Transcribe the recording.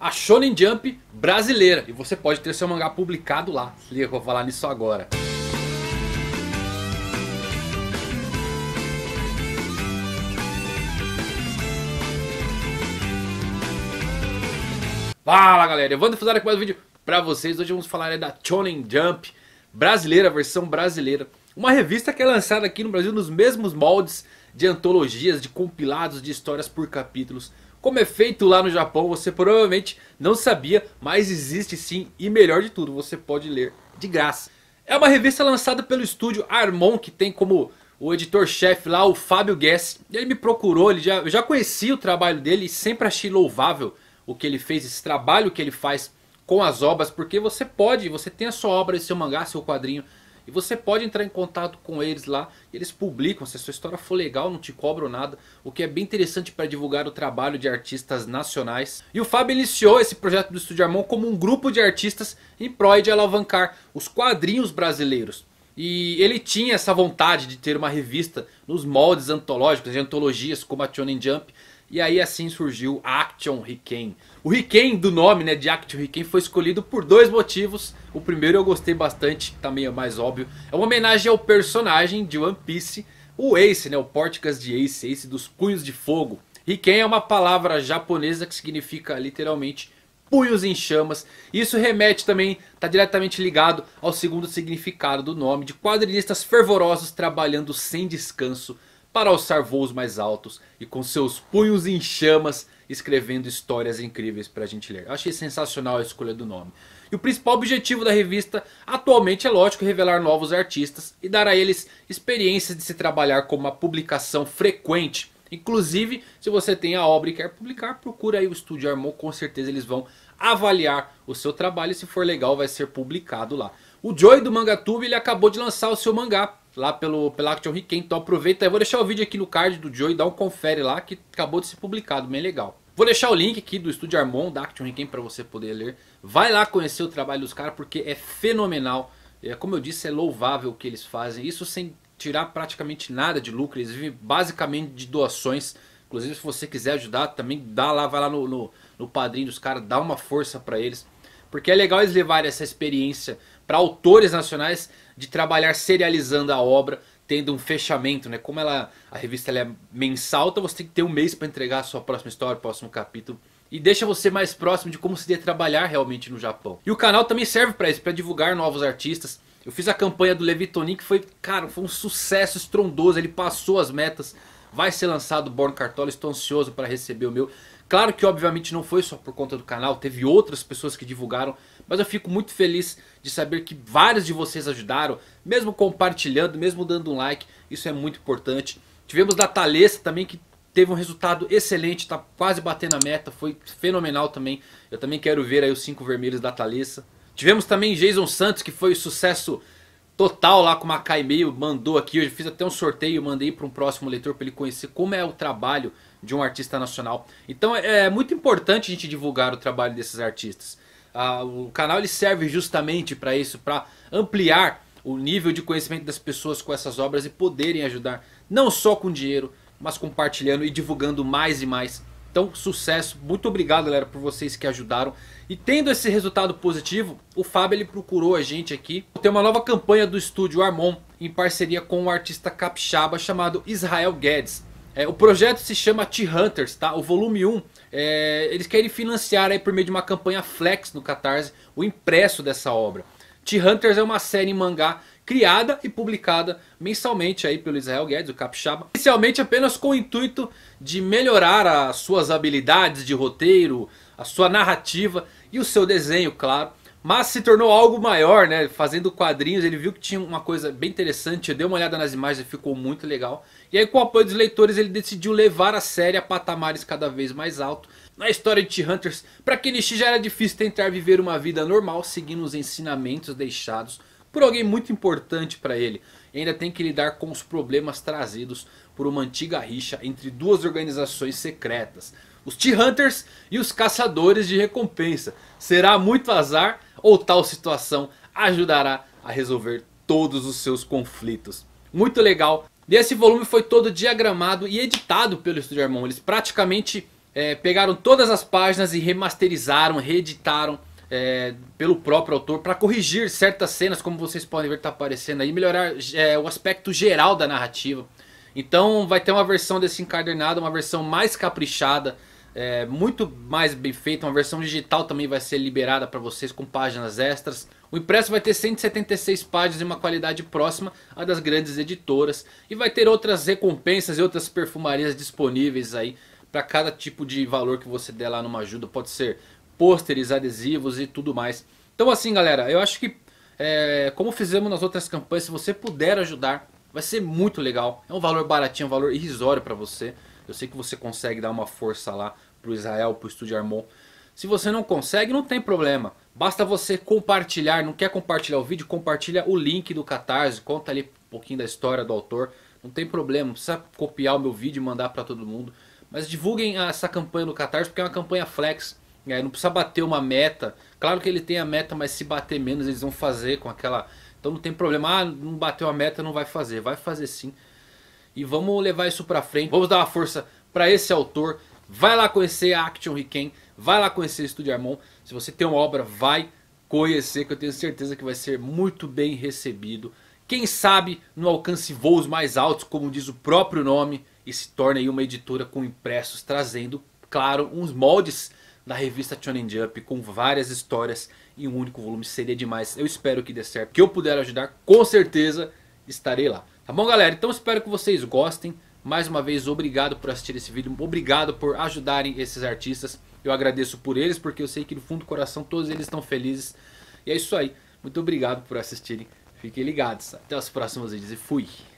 a Shonen Jump brasileira. E você pode ter seu mangá publicado lá. Se liga que eu vou falar nisso agora. Fala galera, Vou fazer aqui mais um vídeo pra vocês. Hoje vamos falar da Shonen Jump brasileira, versão brasileira. Uma revista que é lançada aqui no Brasil nos mesmos moldes de antologias, de compilados de histórias por capítulos como é feito lá no Japão, você provavelmente não sabia, mas existe sim e melhor de tudo, você pode ler de graça. É uma revista lançada pelo estúdio Armon, que tem como o editor-chefe lá, o Fábio Guess. Ele me procurou, ele já, eu já conhecia o trabalho dele e sempre achei louvável o que ele fez, esse trabalho que ele faz com as obras, porque você pode, você tem a sua obra, seu mangá, seu quadrinho e você pode entrar em contato com eles lá, eles publicam, se a sua história for legal, não te cobram nada, o que é bem interessante para divulgar o trabalho de artistas nacionais. E o Fábio iniciou esse projeto do Estúdio Armão como um grupo de artistas em prol de alavancar os quadrinhos brasileiros. E ele tinha essa vontade de ter uma revista nos moldes antológicos, de antologias como a Shonen Jump, e aí assim surgiu Action Riken. O Riken do nome, né, de Action Riken foi escolhido por dois motivos. O primeiro eu gostei bastante, também é mais óbvio. É uma homenagem ao personagem de One Piece, o Ace, né, o Porticas de Ace, Ace dos Punhos de Fogo. Riken é uma palavra japonesa que significa literalmente punhos em chamas. Isso remete também, está diretamente ligado ao segundo significado do nome de quadrilhistas fervorosos trabalhando sem descanso para alçar voos mais altos e com seus punhos em chamas escrevendo histórias incríveis para a gente ler. Eu achei sensacional a escolha do nome. E o principal objetivo da revista atualmente é lógico revelar novos artistas e dar a eles experiências de se trabalhar com uma publicação frequente. Inclusive, se você tem a obra e quer publicar, procura aí o Estúdio Armou, com certeza eles vão avaliar o seu trabalho e se for legal vai ser publicado lá. O Joy do Mangatube ele acabou de lançar o seu mangá lá pelo, pela Action Riken. Então aproveita, eu vou deixar o vídeo aqui no card do Joe e dá um confere lá que acabou de ser publicado, bem legal. Vou deixar o link aqui do Estúdio Armon, da Action Riken, para você poder ler. Vai lá conhecer o trabalho dos caras porque é fenomenal. É, como eu disse, é louvável o que eles fazem. Isso sem tirar praticamente nada de lucro, eles vivem basicamente de doações. Inclusive se você quiser ajudar também, dá lá, vai lá no, no, no padrinho dos caras, dá uma força para eles. Porque é legal eles levarem essa experiência para autores nacionais de trabalhar serializando a obra, tendo um fechamento, né? Como ela, a revista ela é mensal, então você tem que ter um mês para entregar a sua próxima história, próximo capítulo. E deixa você mais próximo de como seria trabalhar realmente no Japão. E o canal também serve para isso, para divulgar novos artistas. Eu fiz a campanha do Levitoni que foi, cara, foi um sucesso estrondoso. Ele passou as metas Vai ser lançado Born Cartola, estou ansioso para receber o meu. Claro que obviamente não foi só por conta do canal, teve outras pessoas que divulgaram, mas eu fico muito feliz de saber que vários de vocês ajudaram, mesmo compartilhando, mesmo dando um like, isso é muito importante. Tivemos da Thalessa também que teve um resultado excelente, está quase batendo a meta, foi fenomenal também. Eu também quero ver aí os 5 vermelhos da Thalessa. Tivemos também Jason Santos que foi sucesso total lá com uma e-mail, mandou aqui. Eu fiz até um sorteio, mandei para um próximo leitor para ele conhecer como é o trabalho de um artista nacional. Então é, é muito importante a gente divulgar o trabalho desses artistas. Ah, o canal ele serve justamente para isso, para ampliar o nível de conhecimento das pessoas com essas obras e poderem ajudar não só com dinheiro, mas compartilhando e divulgando mais e mais então, sucesso. Muito obrigado, galera, por vocês que ajudaram. E tendo esse resultado positivo, o Fábio ele procurou a gente aqui. Tem uma nova campanha do estúdio Armon em parceria com o um artista capixaba chamado Israel Guedes. É, o projeto se chama T-Hunters, tá? O volume 1, é, eles querem financiar aí por meio de uma campanha flex no Catarse o impresso dessa obra. T-Hunters é uma série em mangá criada e publicada mensalmente aí pelo Israel Guedes, o Capixaba, inicialmente apenas com o intuito de melhorar as suas habilidades de roteiro, a sua narrativa e o seu desenho, claro. Mas se tornou algo maior, né? Fazendo quadrinhos, ele viu que tinha uma coisa bem interessante, deu uma olhada nas imagens e ficou muito legal. E aí com o apoio dos leitores ele decidiu levar a série a patamares cada vez mais altos. Na história de T-Hunters, para Kenichi já era difícil tentar viver uma vida normal seguindo os ensinamentos deixados por alguém muito importante para ele. E ainda tem que lidar com os problemas trazidos por uma antiga rixa entre duas organizações secretas. Os T-Hunters e os Caçadores de Recompensa. Será muito azar ou tal situação ajudará a resolver todos os seus conflitos. Muito legal. E esse volume foi todo diagramado e editado pelo Estúdio Armon. Eles praticamente é, pegaram todas as páginas e remasterizaram, reeditaram é, pelo próprio autor para corrigir certas cenas, como vocês podem ver está aparecendo aí, melhorar é, o aspecto geral da narrativa. Então vai ter uma versão desse encadernado, uma versão mais caprichada, é, muito mais bem feita, uma versão digital também vai ser liberada para vocês com páginas extras. O impresso vai ter 176 páginas e uma qualidade próxima à das grandes editoras. E vai ter outras recompensas e outras perfumarias disponíveis aí para cada tipo de valor que você der lá numa ajuda. Pode ser pôsteres, adesivos e tudo mais. Então assim galera, eu acho que é, como fizemos nas outras campanhas, se você puder ajudar, vai ser muito legal. É um valor baratinho, um valor irrisório para você. Eu sei que você consegue dar uma força lá pro Israel, pro Estúdio Armon. Se você não consegue, não tem problema. Basta você compartilhar, não quer compartilhar o vídeo, compartilha o link do Catarse, conta ali um pouquinho da história do autor. Não tem problema, não precisa copiar o meu vídeo e mandar para todo mundo. Mas divulguem essa campanha do Catarse porque é uma campanha flex. É, não precisa bater uma meta. Claro que ele tem a meta, mas se bater menos, eles vão fazer com aquela. Então não tem problema. Ah, não bateu a meta, não vai fazer. Vai fazer sim. E vamos levar isso pra frente. Vamos dar uma força para esse autor. Vai lá conhecer a Action Riken. Vai lá conhecer o Studio Armon. Se você tem uma obra, vai conhecer, que eu tenho certeza que vai ser muito bem recebido. Quem sabe não alcance voos mais altos, como diz o próprio nome, e se torne uma editora com impressos, trazendo, claro, uns moldes da revista Shonen Jump com várias histórias em um único volume. Seria demais. Eu espero que dê certo. Que eu puder ajudar, com certeza estarei lá. Tá bom, galera? Então espero que vocês gostem. Mais uma vez, obrigado por assistir esse vídeo. Obrigado por ajudarem esses artistas. Eu agradeço por eles, porque eu sei que no fundo do coração todos eles estão felizes. E é isso aí. Muito obrigado por assistirem. Fiquem ligados. Até os próximos vídeos e fui!